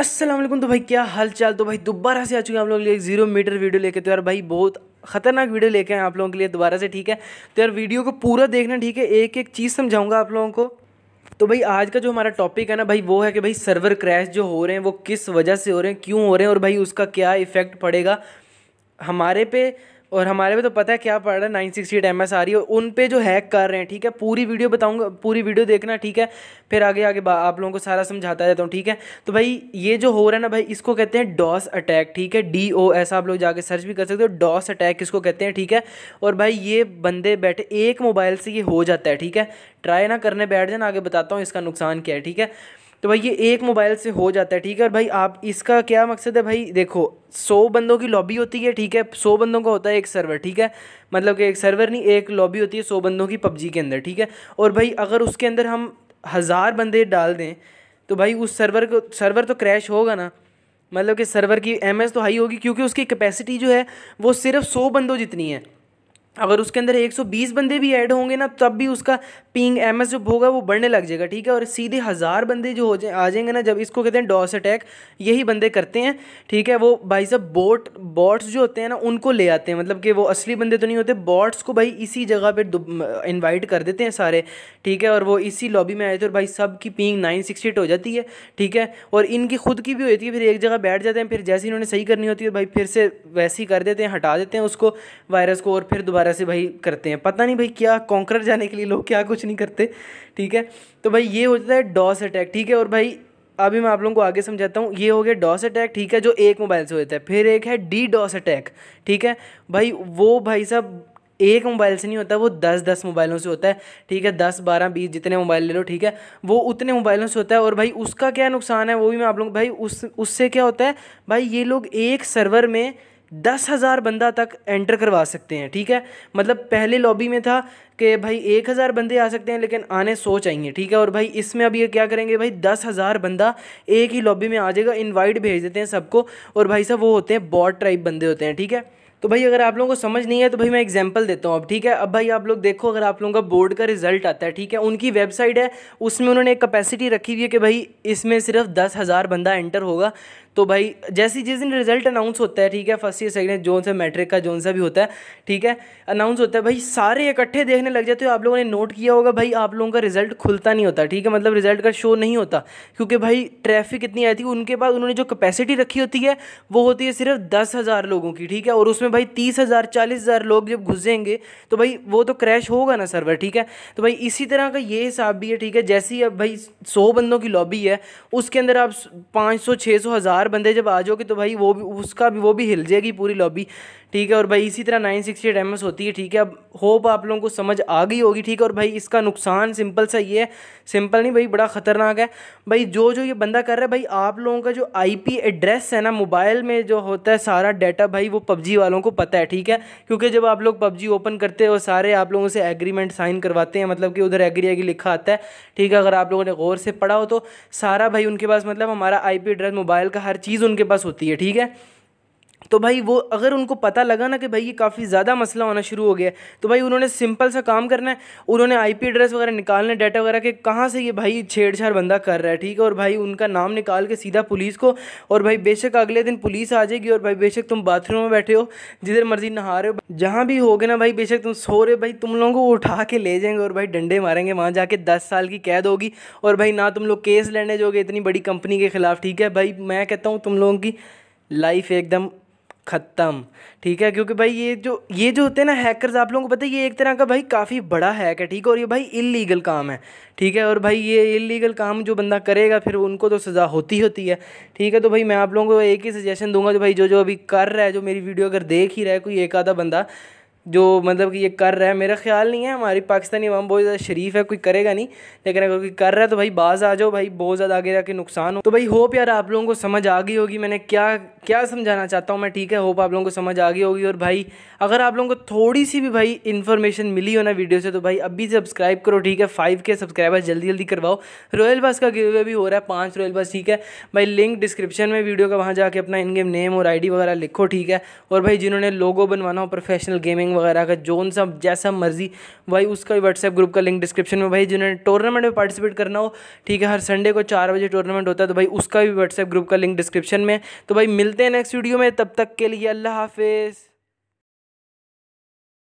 असलम तो भाई क्या हाल चाल तो भाई दोबारा से आ चुके हैं आप लोग लिए जीरो मीटर वीडियो लेके तो यार भाई बहुत खतरनाक वीडियो लेके आए आप लोगों के लिए दोबारा से ठीक है तो यार वीडियो को पूरा देखना ठीक है एक एक चीज़ समझाऊंगा आप लोगों को तो भाई आज का जो हमारा टॉपिक है ना भाई वो है कि भाई सर्वर क्रैश जो हो रहे हैं वो किस वजह से हो रहे हैं क्यों हो रहे हैं और भाई उसका क्या इफेक्ट पड़ेगा हमारे पे और हमारे में तो पता है क्या पड़ रहा है nine sixty eight M S आ रही है उन पे जो हैक कर रहे हैं ठीक है पूरी वीडियो बताऊंगा पूरी वीडियो देखना ठीक है फिर आगे आगे आप लोगों को सारा समझाता रहता हूँ ठीक है तो भाई ये जो हो रहा है ना भाई इसको कहते हैं डॉस अटैक ठीक है डी ओ एस आप लोग जाके सर्च भी कर सकते हो डॉस अटैक इसको कहते हैं ठीक है और भाई ये बंदे बैठे एक मोबाइल से ये हो जाता है ठीक है ट्राई ना करने बैठ ना आगे बताता हूँ इसका नुकसान क्या है ठीक है तो भाई ये एक मोबाइल से हो जाता है ठीक है और भाई आप इसका क्या मकसद है भाई देखो सौ बंदों की लॉबी होती है ठीक है सौ बंदों का होता है एक सर्वर ठीक है मतलब कि एक सर्वर नहीं एक लॉबी होती है सौ बंदों की पबजी के अंदर ठीक है और भाई अगर उसके अंदर हम हज़ार बंदे डाल दें तो भाई उस सर्वर को सर्वर तो क्रैश होगा ना मतलब कि सर्वर की एम तो हाई होगी क्योंकि उसकी कैपेसिटी जो है वो सिर्फ सौ बंदों जितनी है अगर उसके अंदर 120 बंदे भी ऐड होंगे ना तब भी उसका पिंग एम जो होगा वो बढ़ने लग जाएगा ठीक है और सीधे हज़ार बंदे जो हो जाए आ जाएंगे ना जब इसको कहते हैं डॉस अटैक यही बंदे करते हैं ठीक है वो भाई साहब बोट बॉट्स जो होते हैं ना उनको ले आते हैं मतलब कि वो असली बंदे तो नहीं होते बॉट्स को भाई इसी जगह पर इन्वाइट कर देते हैं सारे ठीक है और वो इसी लॉबी में आए थे और भाई सब की पिंग नाइन हो जाती है ठीक है और इनकी खुद की भी होती है फिर एक जगह बैठ जाते हैं फिर जैसे इन्होंने सही करनी होती है भाई फिर से वैसे ही कर देते हैं हटा देते हैं उसको वायरस को और फिर दोबारा तरह से भाई करते हैं पता नहीं भाई क्या कॉन्कर जाने के लिए लोग क्या कुछ नहीं करते ठीक है तो भाई ये हो जाता है डॉस अटैक ठीक है और भाई अभी मैं आप लोगों को आगे समझाता हूँ ये हो गया डॉस अटैक ठीक है जो एक मोबाइल से होता है फिर एक है डी डॉस अटैक ठीक है भाई वो भाई साहब एक मोबाइल से नहीं होता वो दस दस मोबाइलों से होता है ठीक है दस बारह बीस जितने मोबाइल ले लो ठीक है वो उतने मोबाइलों से होता है और भाई उसका क्या नुकसान है वो भी मैं आप लोग भाई उस उससे क्या होता है भाई ये लोग एक सर्वर में दस हज़ार बंदा तक एंटर करवा सकते हैं ठीक है मतलब पहले लॉबी में था कि भाई एक हज़ार बंदे आ सकते हैं लेकिन आने सौ चाहिए ठीक है और भाई इसमें अब ये क्या करेंगे भाई दस हज़ार बंदा एक ही लॉबी में आ जाएगा इनवाइट भेज देते हैं सबको और भाई साहब वो होते हैं बॉट ट्राइप बंदे होते हैं ठीक है तो भाई अगर आप लोगों को समझ नहीं है तो भाई मैं एग्जांपल देता हूँ अब ठीक है अब भाई आप लोग देखो अगर आप लोगों का बोर्ड का रिजल्ट आता है ठीक है उनकी वेबसाइट है उसमें उन्होंने एक कैपेसिटी रखी हुई है कि भाई इसमें सिर्फ दस हज़ार बंदा एंटर होगा तो भाई जैसी जिस दिन रिजल्ट अनाउंस होता है ठीक है फर्स्ट ईयर सेकेंड जोन से मैट्रिक का जोन सा भी होता है ठीक है अनाउंस होता है भाई सारे इकट्ठे देखने लग जाते हो आप लोगों ने नोट किया होगा भाई आप लोगों का रिजल्ट खुलता नहीं होता ठीक है मतलब रिजल्ट का शो नहीं होता क्योंकि भाई ट्रैफिक इतनी आई थी उनके पास उन्होंने जो कैपेसिटी रखी होती है वो होती है सिर्फ दस हज़ार लोगों की ठीक है और उसमें भाई तीस हज़ार चालीस हज़ार लोग जब घुसेंगे तो भाई वो तो क्रैश होगा ना सर्वर ठीक है तो भाई इसी तरह का ये हिसाब भी है ठीक है जैसी अब भाई सौ बंदों की लॉबी है उसके अंदर आप पाँच सौ छः सौ हज़ार चार बंदे जब आ जाओगे तो भाई वो भी उसका भी वो भी हिल जाएगी पूरी लॉबी ठीक है और भाई इसी तरह nine sixty eight M S होती है ठीक है अब होप आप लोगों को समझ आ गई होगी ठीक है और भाई इसका नुकसान सिंपल सा ये है सिंपल नहीं भाई बड़ा ख़तरनाक है भाई जो जो ये बंदा कर रहा है भाई आप लोगों का जो आई पी एड्रेस है ना मोबाइल में जो होता है सारा डाटा भाई वो पबजी वालों को पता है ठीक है क्योंकि जब आप लोग पबजी ओपन करते हो सारे आप लोगों से एग्रीमेंट साइन करवाते हैं मतलब कि उधर एग्री एग्री लिखा आता है ठीक है अगर आप लोगों ने गौर से पढ़ा हो तो सारा भाई उनके पास मतलब हमारा आई पी एड्रेस मोबाइल का हर चीज़ उनके पास होती है ठीक है तो भाई वो अगर उनको पता लगा ना कि भाई ये काफ़ी ज़्यादा मसला होना शुरू हो गया है तो भाई उन्होंने सिंपल सा काम करना है उन्होंने आईपी एड्रेस वगैरह निकालना डाटा वगैरह के कहाँ से ये भाई छेड़छाड़ बंदा कर रहा है ठीक है और भाई उनका नाम निकाल के सीधा पुलिस को और भाई बेशक अगले दिन पुलिस आ जाएगी और भाई बेशक तुम बाथरूम में बैठे हो जिधर मर्जी नहा रहे हो जहाँ भी हो ना भाई बेशक तुम सो रहे भाई तुम लोगों को उठा के ले जाएंगे और भाई डंडे मारेंगे वहाँ जाके दस साल की कैद होगी और भाई ना तुम लोग केस लेने जोगे इतनी बड़ी कंपनी के खिलाफ ठीक है भाई मैं कहता हूँ तुम लोगों की लाइफ एकदम ख़त्म ठीक है क्योंकि भाई ये जो ये जो होते हैं ना हैकर्स आप लोगों को पता है ये एक तरह का भाई काफ़ी बड़ा हैक है ठीक है और ये भाई इलीगल काम है ठीक है और भाई ये इलीगल काम जो बंदा करेगा फिर उनको तो सज़ा होती होती है ठीक है तो भाई मैं आप लोगों को एक ही सजेशन दूंगा जो भाई जो जो अभी कर रहा है जो मेरी वीडियो अगर देख ही रहा है कोई एक आधा बंदा जो मतलब कि ये कर रहा है मेरा ख्याल नहीं है हमारी पाकिस्तानी अवाम बहुत ज़्यादा शरीफ है कोई करेगा नहीं लेकिन अगर कोई कर रहा है तो भाई बाज आ जाओ भाई बहुत ज़्यादा आगे जाके नुकसान हो तो भाई होप यार आप लोगों को समझ आ गई होगी मैंने क्या क्या समझाना चाहता हूँ मैं ठीक है होप आप लोगों को समझ आ गई होगी और भाई अगर आप लोगों को थोड़ी सी भी भाई इन्फॉर्मेशन मिली हो ना वीडियो से तो भाई अभी सब्सक्राइब करो ठीक है फाइव के सब्सक्राइबर जल्दी जल्दी करवाओ रॉयल बस का गिवे भी हो रहा है पाँच रॉयल बस ठीक है भाई लिंक डिस्क्रिप्शन में वीडियो का वहाँ जाके अपना इनगेम नेम और आई वगैरह लिखो ठीक है और भाई जिन्होंने लोगो बनवाना हो प्रोफेशनल गेमिंग कोचिंग वगैरह का जोन सा जैसा मर्जी भाई उसका भी व्हाट्सएप ग्रुप का लिंक डिस्क्रिप्शन में भाई जिन्होंने टूर्नामेंट में पार्टिसिपेट करना हो ठीक है हर संडे को चार बजे टूर्नामेंट होता है तो भाई उसका भी व्हाट्सएप ग्रुप का लिंक डिस्क्रिप्शन में तो भाई मिलते हैं नेक्स्ट वीडियो में तब तक के लिए अल्लाह हाफिज़